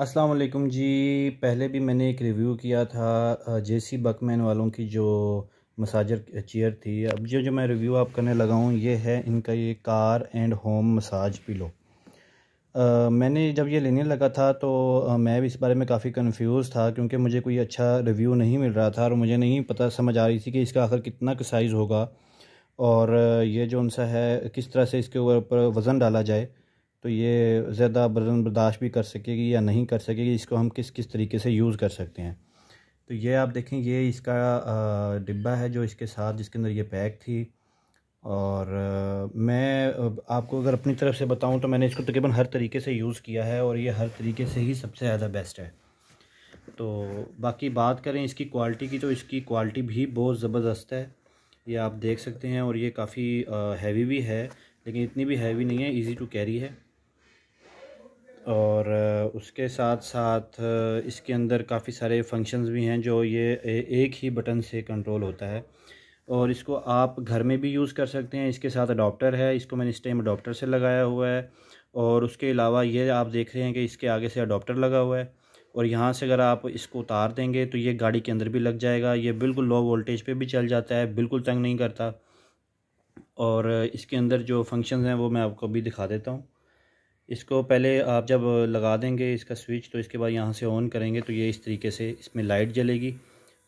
असलकम जी पहले भी मैंने एक रिव्यू किया था जेसी बकमैन वालों की जो मसाजर चेयर थी अब जो जो मैं रिव्यू आप करने लगा हूँ ये है इनका ये car and home massage pillow आ, मैंने जब ये लेने लगा था तो आ, मैं भी इस बारे में काफ़ी कंफ्यूज था क्योंकि मुझे कोई अच्छा रिव्यू नहीं मिल रहा था और मुझे नहीं पता समझ आ रही थी कि इसका आखिर कितना साइज़ होगा और ये जो उनसा है किस तरह से इसके ऊपर वज़न डाला जाए तो ये ज़्यादा वज़न बर्दाश्त भी कर सकेगी या नहीं कर सकेगी इसको हम किस किस तरीके से यूज़ कर सकते हैं तो ये आप देखें ये इसका डिब्बा है जो इसके साथ जिसके अंदर ये पैक थी और मैं आपको अगर अपनी तरफ से बताऊं तो मैंने इसको तकरीबन हर तरीके से यूज़ किया है और ये हर तरीके से ही सबसे ज़्यादा बेस्ट है तो बाकी बात करें इसकी क्वालिटी की तो इसकी क्वालिटी भी बहुत ज़बरदस्त है ये आप देख सकते हैं और ये काफ़ी हैवी भी है लेकिन इतनी भी हैवी नहीं है इजी टू कैरी है और उसके साथ साथ इसके अंदर काफ़ी सारे फंक्शंस भी हैं जो ये एक ही बटन से कंट्रोल होता है और इसको आप घर में भी यूज़ कर सकते हैं इसके साथ अडोप्टर है इसको मैंने इस टाइम अडोप्टर से लगाया हुआ है और उसके अलावा ये आप देख रहे हैं कि इसके आगे से अडोप्टर लगा हुआ है और यहाँ से अगर आप इसको उतार देंगे तो ये गाड़ी के अंदर भी लग जाएगा ये बिल्कुल लो वोल्टेज पे भी चल जाता है बिल्कुल तंग नहीं करता और इसके अंदर जो फंक्शंस हैं वो मैं आपको भी दिखा देता हूँ इसको पहले आप जब लगा देंगे इसका स्विच तो इसके बाद यहाँ से ऑन करेंगे तो ये इस तरीके से इसमें लाइट जलेगी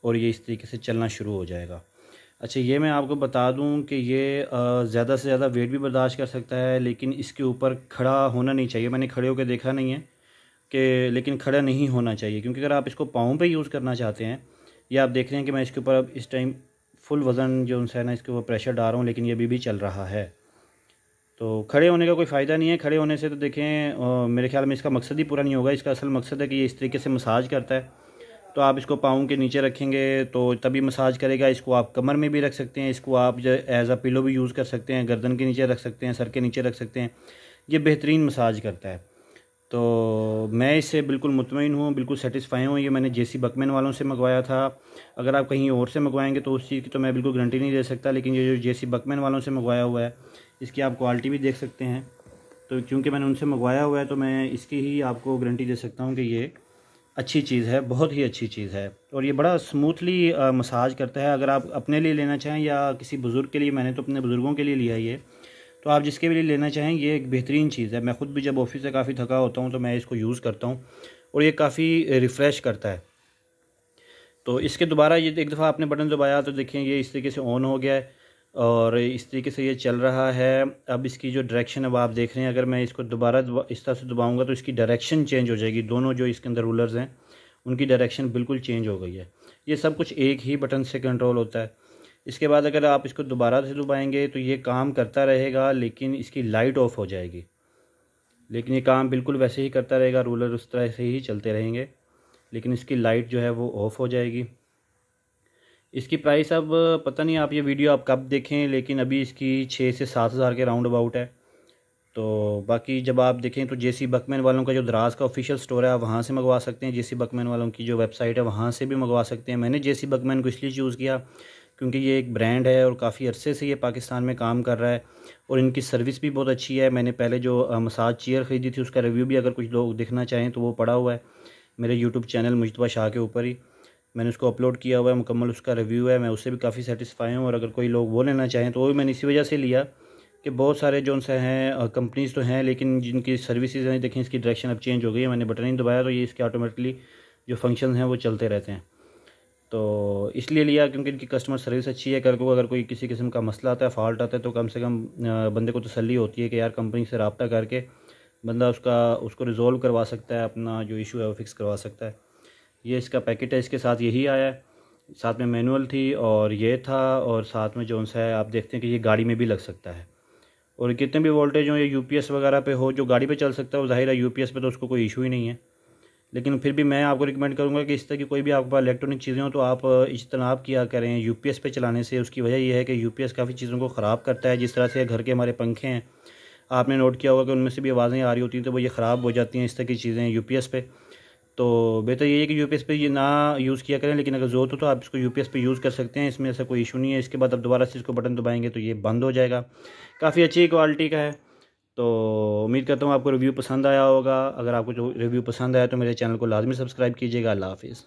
और ये इस तरीके से चलना शुरू हो जाएगा अच्छा ये मैं आपको बता दूं कि ये ज़्यादा से ज़्यादा वेट भी बर्दाश्त कर सकता है लेकिन इसके ऊपर खड़ा होना नहीं चाहिए मैंने खड़े होकर देखा नहीं है कि लेकिन खड़ा नहीं होना चाहिए क्योंकि अगर आप इसको पाँव पे यूज़ करना चाहते हैं या आप देख रहे हैं कि मैं इसके ऊपर अब इस टाइम फुल वज़न जो उनसे है ना इसके ऊपर प्रेशर डाल रहा हूँ लेकिन ये अभी भी चल रहा है तो खड़े होने का कोई फ़ायदा नहीं है खड़े होने से तो देखें मेरे ख्याल में इसका मकसद ही पूरा नहीं होगा इसका असल मकसद है कि ये इस तरीके से मसाज करता है तो आप इसको पाँव के नीचे रखेंगे तो तभी मसाज करेगा इसको आप कमर में भी रख सकते हैं इसको आप एज आ पिलो भी यूज़ कर सकते हैं गर्दन के नीचे रख सकते हैं सर के नीचे रख सकते हैं ये बेहतरीन मसाज करता है तो मैं इससे बिल्कुल मुतमिन हूँ बिल्कुल सेटिस्फाई हूँ ये मैंने जेसी बकमैन वालों से मंगवाया था अगर आप कहीं और से मंगवाएंगे तो उस चीज़ की तो मैं बिल्कुल गारंटी नहीं दे सकता लेकिन ये जो जेसी बकमैन वालों से मंगवाया हुआ है इसकी आप क्वालिटी भी देख सकते हैं तो क्योंकि मैंने उनसे मंगवाया हुआ है तो मैं इसकी ही आपको गारंटी दे सकता हूँ कि ये अच्छी चीज़ है बहुत ही अच्छी चीज़ है और ये बड़ा स्मूथली मसाज करता है अगर आप अपने लिए लेना चाहें या किसी बुज़ुर्ग के लिए मैंने तो अपने बुज़ुर्गों के लिए लिया ये तो आप जिसके भी लिए लेना चाहें ये एक बेहतरीन चीज़ है मैं ख़ुद भी जब ऑफिस से काफ़ी थका होता हूँ तो मैं इसको यूज़ करता हूँ और ये काफ़ी रिफ़्रेश करता है तो इसके दोबारा ये एक दफ़ा आपने बटन दबाया तो देखें ये इस तरीके से ऑन हो गया है और इस तरीके से ये चल रहा है अब इसकी जो डायरेक्शन अब आप देख रहे हैं अगर मैं इसको दोबारा इस तरह से दबाऊंगा तो इसकी डायरेक्शन चेंज हो जाएगी दोनों जो इसके अंदर रूलर्स हैं उनकी डायरेक्शन बिल्कुल चेंज हो गई है ये सब कुछ एक ही बटन से कंट्रोल होता है इसके बाद अगर आप इसको दोबारा से दबाएंगे तो ये काम करता रहेगा लेकिन इसकी लाइट ऑफ हो जाएगी लेकिन ये काम बिल्कुल वैसे ही करता रहेगा रूलर उस तरह से ही चलते रहेंगे लेकिन इसकी लाइट जो है वो ऑफ़ हो जाएगी इसकी प्राइस अब पता नहीं आप ये वीडियो आप कब देखें लेकिन अभी इसकी छः से सात हज़ार के राउंड अबाउट है तो बाकी जब आप देखें तो जेसी बकमैन वालों का जो दराज का ऑफिशियल स्टोर है आप वहाँ से मंगवा सकते हैं जेसी बकमैन वालों की जो वेबसाइट है वहाँ से भी मंगवा सकते हैं मैंने जेसी बकमैन को इसलिए चूज़ किया क्योंकि ये एक ब्रांड है और काफ़ी अरसे से ये पाकिस्तान में काम कर रहा है और इनकी सर्विस भी बहुत अच्छी है मैंने पहले जो मसाज चेयर ख़रीदी थी उसका रिव्यू भी अगर कुछ लोग देखना चाहें तो वो पड़ा हुआ है मेरे यूट्यूब चैनल मुशतबा शाह के ऊपर ही मैंने उसको अपलोड किया हुआ है मुकम्मल उसका रिव्यू है मैं उससे भी काफ़ी सेटिस्फाई हूँ और अगर कोई लोग वो लेना चाहें तो वो भी मैंने इसी वजह से लिया कि बहुत सारे जो से हैं कंपनीज़ तो हैं लेकिन जिनकी सर्विसेज हैं देखें इसकी डायरेक्शन अब चेंज हो गई है मैंने बटन ही दबाया तो ये इसके ऑटोमेटिकली जो फंक्शन हैं वो चलते रहते हैं तो इसलिए लिया क्योंकि इनकी कस्टमर सर्विस अच्छी है कल को अगर कोई किसी किस्म का मसला आता है फॉल्ट आता है तो कम से कम बंदे को तसली होती है कि यार कंपनी से रबता करके बंदा उसका उसको रिज़ोल्व करवा सकता है अपना जो इशू है वो फिक्स करवा सकता है ये इसका पैकेट है इसके साथ यही आया है साथ में मैनुअल थी और ये था और साथ में जो सा है आप देखते हैं कि ये गाड़ी में भी लग सकता है और कितने भी वोल्टेज हों ये यूपीएस वगैरह पे हो जो गाड़ी पे चल सकता है वो जाहिर है यूपीएस पे तो उसको कोई इशू ही नहीं है लेकिन फिर भी मैं आपको रिकमेंड करूँगा कि इस तरह की कोई भी आपके पास इलेक्ट्रॉनिक चीज़ें हो तो आप इजतनाब किया करें यू पी पे चलाने से उसकी वजह यह है कि यू पी काफ़ी चीज़ों को ख़राब करता है जिस तरह से घर के हमारे पंखे हैं आपने नोट किया होगा कि उनमें से भी आवाज़ें आ रही होती हैं तो वो ये ख़राब हो जाती हैं इस तरह की चीज़ें यू पी पे तो बेहतर ये है कि यू पी पे ये ना यूज़ किया करें लेकिन अगर ज़रूरत हो तो आप इसको यू पी पे यूज़ कर सकते हैं इसमें ऐसा कोई इशू नहीं है इसके बाद आप दोबारा से इसको बटन दबाएंगे तो ये बंद हो जाएगा काफ़ी अच्छी क्वालिटी का है तो उम्मीद करता हूँ आपको रिव्यू पसंद आया होगा अगर आपको जो रिव्यू पसंद आया तो मेरे चैनल को लाजमी सब्सक्राइब कीजिएगा अल्लाह हाफिज़